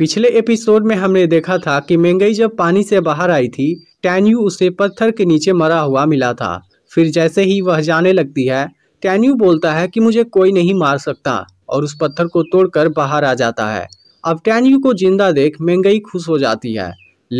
पिछले एपिसोड में हमने देखा था कि महंगाई जब पानी से बाहर आई थी टैन्यू उसे पत्थर के नीचे मरा हुआ मिला था फिर जैसे ही वह जाने लगती है टैन्यू बोलता है कि मुझे कोई नहीं मार सकता और उस पत्थर को तोड़कर बाहर आ जाता है अब टैन्यू को जिंदा देख महंगाई खुश हो जाती है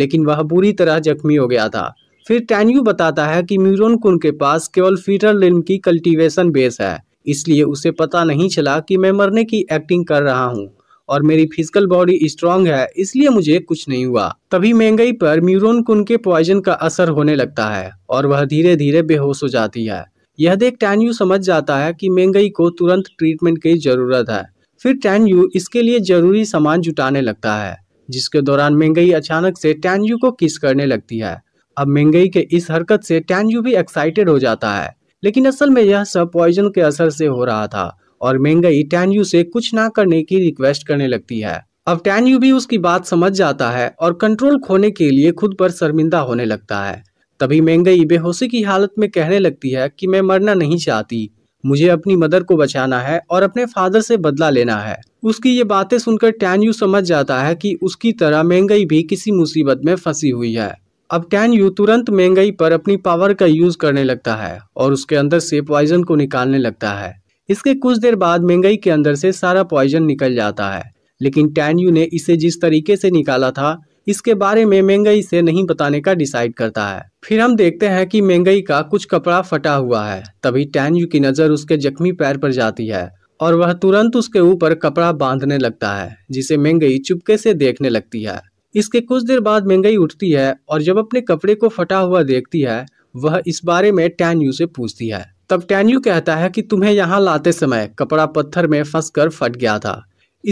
लेकिन वह बुरी तरह जख्मी हो गया था फिर टैन्यू बताता है कि म्यूरोन कुन के पास केवल फीटर लिम की कल्टीवेशन बेस है इसलिए उसे पता नहीं चला कि मैं मरने की एक्टिंग कर रहा हूँ और मेरी फिजिकल बॉडी स्ट्रांग है इसलिए मुझे कुछ नहीं हुआ तभी महंगाई पर म्यूरोन को उनके पॉइजन का असर होने लगता है और वह धीरे धीरे बेहोश हो जाती है यह देख टैन यू समझ जाता है कि महंगाई को तुरंत ट्रीटमेंट की जरूरत है फिर टैन यू इसके लिए जरूरी सामान जुटाने लगता है जिसके दौरान महंगाई अचानक से टैन यू को किस करने लगती है अब महंगाई के इस हरकत से टैन यू भी एक्साइटेड हो जाता है लेकिन असल में यह सब पॉइजन के असर से हो रहा था और मेंगई टैनयू से कुछ ना करने की रिक्वेस्ट करने लगती है अब टैनयू भी उसकी बात समझ जाता है और कंट्रोल खोने के लिए खुद पर शर्मिंदा होने लगता है तभी मेंगई बेहोशी की हालत में कहने लगती है कि मैं मरना नहीं चाहती मुझे अपनी मदर को बचाना है और अपने फादर से बदला लेना है उसकी ये बातें सुनकर टैन यू समझ जाता है कि उसकी तरह मेंगई भी किसी मुसीबत में फंसी हुई है अब टैन यू तुरंत मेंगई पर अपनी पावर का यूज करने लगता है और उसके अंदर से पॉइजन को निकालने लगता है इसके कुछ देर बाद महंगाई के अंदर से सारा पॉइजन निकल जाता है लेकिन यू ने इसे जिस तरीके से निकाला था इसके बारे में महंगाई से नहीं बताने का डिसाइड करता है फिर हम देखते हैं कि महंगाई का कुछ कपड़ा फटा हुआ है तभी टैनयू की नज़र उसके जख्मी पैर पर जाती है और वह तुरंत उसके ऊपर कपड़ा बांधने लगता है जिसे महंगई चुपके से देखने लगती है इसके कुछ देर बाद महंगाई उठती है और जब अपने कपड़े को फटा हुआ देखती है वह इस बारे में टैनयू से पूछती है तब टैन्यू कहता है कि तुम्हें यहाँ लाते समय कपड़ा पत्थर में फंसकर फट गया था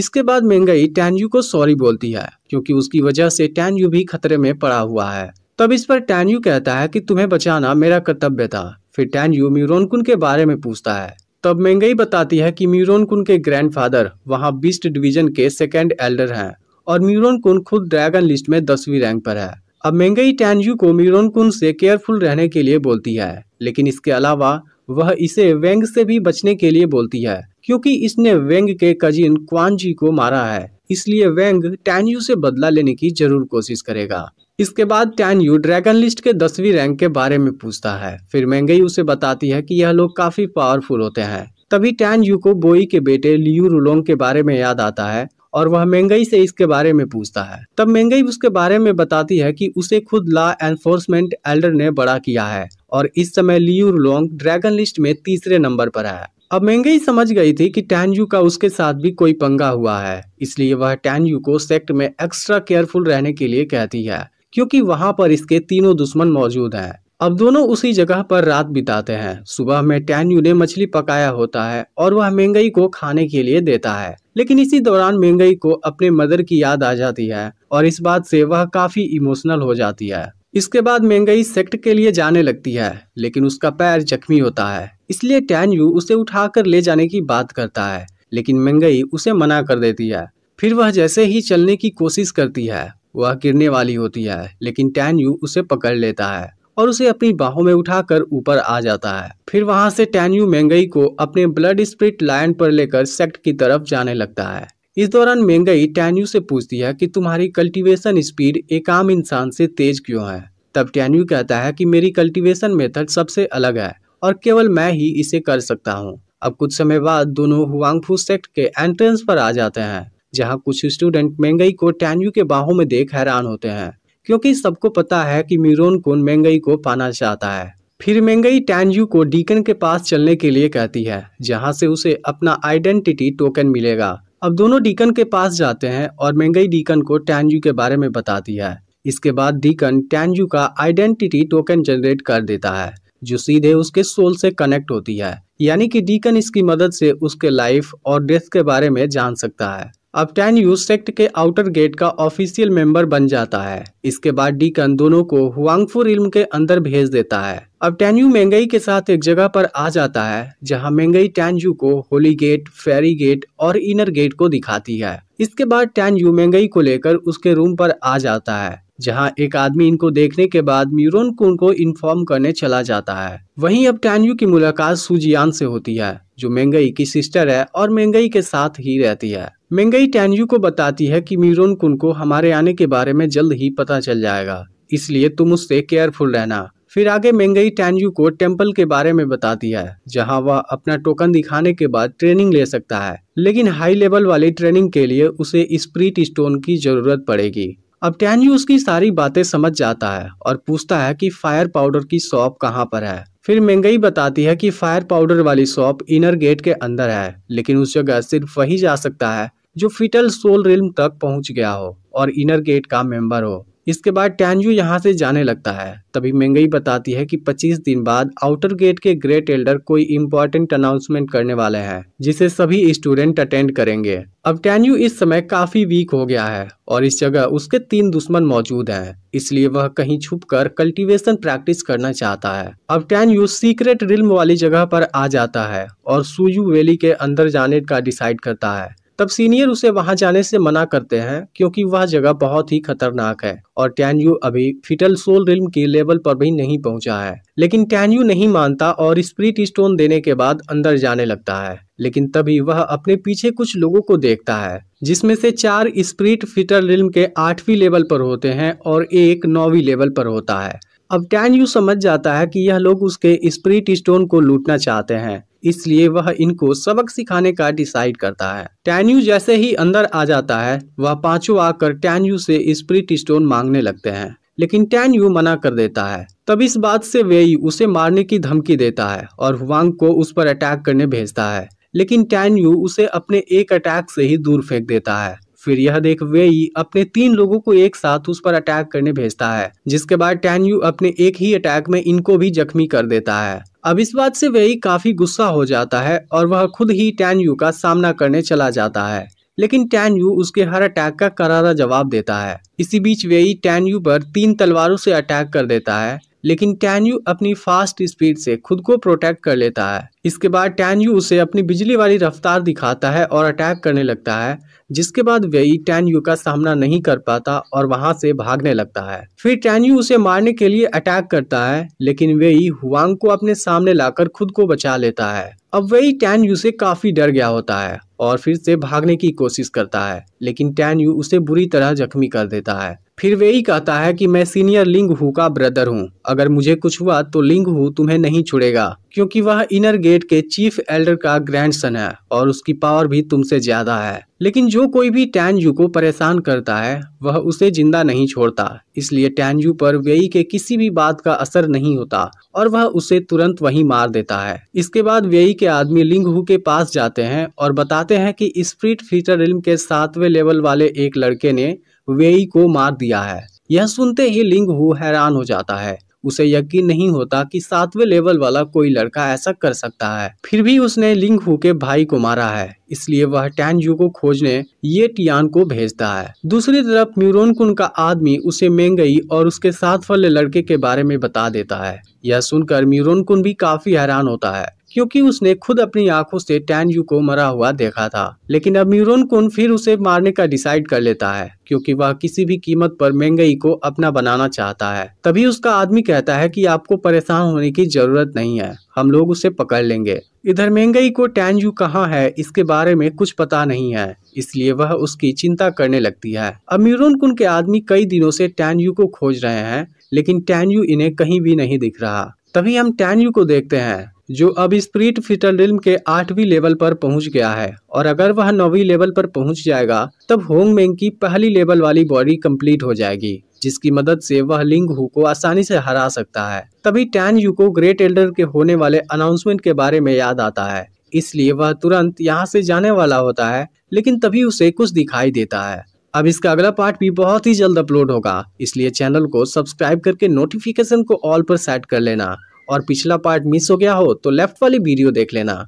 इसके बाद मेंगई टैन्यू को सॉरी बोलती है क्योंकि उसकी वजह से टैन्यू भी खतरे में पड़ा हुआ है तब इस पर टैन्यू कहता है कि तुम्हें बचाना मेरा कर्तव्य था फिर टैन्यू म्यूरोनकुन के बारे में पूछता है तब मेंगई बताती है कि म्यूरोनकुन के ग्रैंडफादर वहाँ बीस्ट डिवीजन के सेकेंड एल्डर हैं और म्यूरोनकुन खुद ड्रैगन लिस्ट में दसवीं रैंक पर है अब मेंगई टैन्यू को म्यूरोनकुन से केयरफुल रहने के लिए बोलती है लेकिन इसके अलावा वह इसे वेंग से भी बचने के लिए बोलती है क्योंकि इसने वेंग के कजिन क्वानजी को मारा है इसलिए वेंग टैनयू से बदला लेने की जरूर कोशिश करेगा इसके बाद टैनयू ड्रैगन लिस्ट के दसवीं रैंक के बारे में पूछता है फिर मैंगई उसे बताती है कि यह लोग काफी पावरफुल होते हैं तभी टैन यू को बोई के बेटे लियू रुलोंग के बारे में याद आता है और वह महंगाई से इसके बारे में पूछता है तब मैंगई उसके बारे में बताती है कि उसे खुद लॉ एनफोर्समेंट एल्डर ने बड़ा किया है और इस समय लियू लोंग ड्रैगन लिस्ट में तीसरे नंबर पर है अब महंगई समझ गई थी कि टैनयू का उसके साथ भी कोई पंगा हुआ है इसलिए वह टैनयू को सेक्ट में एक्स्ट्रा केयरफुल रहने के लिए कहती है क्योंकि वहां पर इसके तीनों दुश्मन मौजूद हैं अब दोनों उसी जगह पर रात बिताते हैं सुबह में टैनयू ने मछली पकाया होता है और वह मेंगई को खाने के लिए देता है लेकिन इसी दौरान मेंगई को अपने मदर की याद आ जाती है और इस बात से वह काफी इमोशनल हो जाती है इसके बाद महंगाई सेक्ट के लिए जाने लगती है लेकिन उसका पैर जख्मी होता है इसलिए टैनयू उसे उठाकर ले जाने की बात करता है लेकिन महंगाई उसे मना कर देती है फिर वह जैसे ही चलने की कोशिश करती है वह गिरने वाली होती है लेकिन यू उसे पकड़ लेता है और उसे अपनी बाहों में उठाकर ऊपर आ जाता है फिर वहां से टैनयू महंगई को अपने ब्लड स्प्रिट लाइन पर लेकर सेक्ट की तरफ जाने लगता है इस दौरान मेंगई टैन्यू से पूछती है कि तुम्हारी कल्टीवेशन स्पीड एक आम इंसान से तेज क्यों है तब टैन्यू कहता है कि मेरी कल्टीवेशन मेथड सबसे अलग है और केवल मैं ही इसे कर सकता हूँ अब कुछ समय बाद दोनों हुआंगफू सेक्ट के एंट्रेंस पर आ जाते हैं जहाँ कुछ स्टूडेंट महंगाई को टैन्यू के बाहों में देख हैरान होते हैं क्योंकि सबको पता है कि मिरोन कुन महंगाई को पाना चाहता है फिर मेंगई टैन्यू को डीकन के पास चलने के लिए कहती है जहाँ से उसे अपना आइडेंटिटी टोकन मिलेगा अब दोनों डीकन के पास जाते हैं और महंगई डीकन को टैनजू के बारे में बताती है इसके बाद डीकन टैनजू का आइडेंटिटी टोकन जनरेट कर देता है जो सीधे उसके सोल से कनेक्ट होती है यानी कि डीकन इसकी मदद से उसके लाइफ और डेथ के बारे में जान सकता है अब टैन यूसेक्ट के आउटर गेट का ऑफिशियल मेंबर बन जाता है इसके बाद डीकन दोनों को हुआंगफू रिल्म के अंदर भेज देता है अब टैन्यू मेंगई के साथ एक जगह पर आ जाता है जहां मेंगई टैनयू को होली गेट फेरी गेट और इनर गेट को दिखाती है इसके बाद टैन्यू मेंगई को लेकर उसके रूम पर आ जाता है जहां एक आदमी इनको देखने के बाद म्यूरोन कुन को इन्फॉर्म करने चला जाता है वहीं अब टैनयू की मुलाकात सुजियान से होती है जो मेंगई की सिस्टर है और मेंगई के साथ ही रहती है मेंगई टैनयू को बताती है कि मीरोन कुन को हमारे आने के बारे में जल्द ही पता चल जाएगा इसलिए तुम उससे केयरफुल रहना फिर आगे मेंगई टैनयू को टेम्पल के बारे में बताती है जहां वह अपना टोकन दिखाने के बाद ट्रेनिंग ले सकता है लेकिन हाई लेवल वाली ट्रेनिंग के लिए उसे स्प्रिट स्टोन की जरूरत पड़ेगी अब टैनयू उसकी सारी बातें समझ जाता है और पूछता है कि फायर पाउडर की शॉप कहाँ पर है फिर मेंगई बताती है कि फायर पाउडर वाली शॉप इनर गेट के अंदर है लेकिन उस जगह सिर्फ वही जा सकता है जो फिटल सोल रिल्म तक पहुंच गया हो और इनर गेट का मेंबर हो इसके बाद टैंजू यहाँ से जाने लगता है तभी मेंगई बताती है कि 25 दिन बाद आउटर गेट के ग्रेट एल्डर कोई इम्पोर्टेंट अनाउंसमेंट करने वाले हैं जिसे सभी स्टूडेंट अटेंड करेंगे अब टैंजू इस समय काफी वीक हो गया है और इस जगह उसके तीन दुश्मन मौजूद हैं इसलिए वह कहीं कर कल्टीवेशन प्रैक्टिस करना चाहता है अब यू सीक्रेट रिल्म वाली जगह पर आ जाता है और सुयू वैली के अंदर जाने का डिसाइड करता है तब सीनियर उसे वहां जाने से मना करते हैं क्योंकि वह जगह बहुत ही खतरनाक है और टैनयू अभी फिटल सोल रिल्म के लेवल पर भी नहीं पहुंचा है लेकिन टैनयू नहीं मानता और स्प्रिट स्टोन देने के बाद अंदर जाने लगता है लेकिन तभी वह अपने पीछे कुछ लोगों को देखता है जिसमें से चार स्प्रिट फिटल रिल्म के आठवीं लेवल पर होते हैं और एक नौवीं लेवल पर होता है अब टैन यू समझ जाता है कि यह लोग उसके स्प्रिट स्टोन को लूटना चाहते हैं इसलिए वह इनको सबक सिखाने का डिसाइड करता है टैन्यू जैसे ही अंदर आ जाता है वह पांचों आकर टैन्यू से स्प्रिट स्टोन मांगने लगते हैं लेकिन टैन यू मना कर देता है तब इस बात से वे उसे मारने की धमकी देता है और हुआंग को उस पर अटैक करने भेजता है लेकिन टैन यू उसे अपने एक अटैक से ही दूर फेंक देता है फिर यह देख वेई अपने तीन लोगों को एक साथ उस पर अटैक करने भेजता है जिसके बाद टैन यू अपने एक ही अटैक में इनको भी जख्मी कर देता है अब इस बात से वेई काफ़ी गुस्सा हो जाता है और वह खुद ही टैन यू का सामना करने चला जाता है लेकिन टैन यू उसके हर अटैक का करारा जवाब देता है इसी बीच वेई टैन यू पर तीन तलवारों से अटैक कर देता है लेकिन टैन यू अपनी फास्ट स्पीड से खुद को प्रोटेक्ट कर लेता है इसके बाद टैन यू उसे अपनी बिजली वाली रफ्तार दिखाता है और अटैक करने लगता है जिसके बाद वेई टैन यू का सामना नहीं कर पाता और वहां से भागने लगता है फिर टैन यू उसे मारने के लिए अटैक करता है लेकिन वेई हुआंग को अपने सामने लाकर खुद को बचा लेता है अब वेई टैन यू से काफी डर गया होता है और फिर से भागने की कोशिश करता है लेकिन टैन यू उसे बुरी तरह जख्मी कर देता है फिर वेई कहता है कि मैं सीनियर लिंग हु का ब्रदर हूँ अगर मुझे कुछ हुआ तो लिंग हु तुम्हें नहीं छुड़ेगा क्योंकि वह इनर गेट के चीफ एल्डर का ग्रैंडसन है और उसकी पावर भी तुमसे ज्यादा है लेकिन जो कोई भी टैनजू को परेशान करता है वह उसे जिंदा नहीं छोड़ता इसलिए टैनजू पर वेई के किसी भी बात का असर नहीं होता और वह उसे तुरंत वहीं मार देता है इसके बाद वेई के आदमी लिंगहू के पास जाते हैं और बताते हैं कि स्प्रिट फीचर रिल्म के सातवें लेवल वाले एक लड़के ने वेई को मार दिया है यह सुनते ही लिंग हु हैरान हो जाता है उसे यकीन नहीं होता कि सातवें लेवल वाला कोई लड़का ऐसा कर सकता है फिर भी उसने लिंग हु के भाई को मारा है इसलिए वह टैनजू को खोजने ये टियान को भेजता है दूसरी तरफ म्यूरोन कुन का आदमी उसे मेंगई और उसके साथ वाले लड़के के बारे में बता देता है यह सुनकर म्यूरोन कुन भी काफी हैरान होता है क्योंकि उसने खुद अपनी आंखों से टैन यू को मरा हुआ देखा था लेकिन अब म्यूरोन कुन फिर उसे मारने का डिसाइड कर लेता है क्योंकि वह किसी भी कीमत पर मेंगई को अपना बनाना चाहता है तभी उसका आदमी कहता है कि आपको परेशान होने की जरूरत नहीं है हम लोग उसे पकड़ लेंगे इधर मेंगई को टैन यू कहाँ है इसके बारे में कुछ पता नहीं है इसलिए वह उसकी चिंता करने लगती है अब म्यूरोन कुन के आदमी कई दिनों से टैन यू को खोज रहे हैं लेकिन टैन यू इन्हें कहीं भी नहीं दिख रहा तभी हम टैन यू को देखते हैं जो अब फिटर फिटलिम के आठवीं लेवल पर पहुंच गया है और अगर वह नौवीं लेवल पर पहुंच जाएगा तब होंग मेंग की पहली लेवल वाली बॉडी कंप्लीट हो जाएगी जिसकी मदद से वह लिंग हु को आसानी से हरा सकता है तभी टैन यू को ग्रेट एल्डर के होने वाले अनाउंसमेंट के बारे में याद आता है इसलिए वह तुरंत यहाँ से जाने वाला होता है लेकिन तभी उसे कुछ दिखाई देता है अब इसका अगला पार्ट भी बहुत ही जल्द अपलोड होगा इसलिए चैनल को सब्सक्राइब करके नोटिफिकेशन को ऑल पर सेट कर लेना और पिछला पार्ट मिस हो गया हो तो लेफ्ट वाली वीडियो देख लेना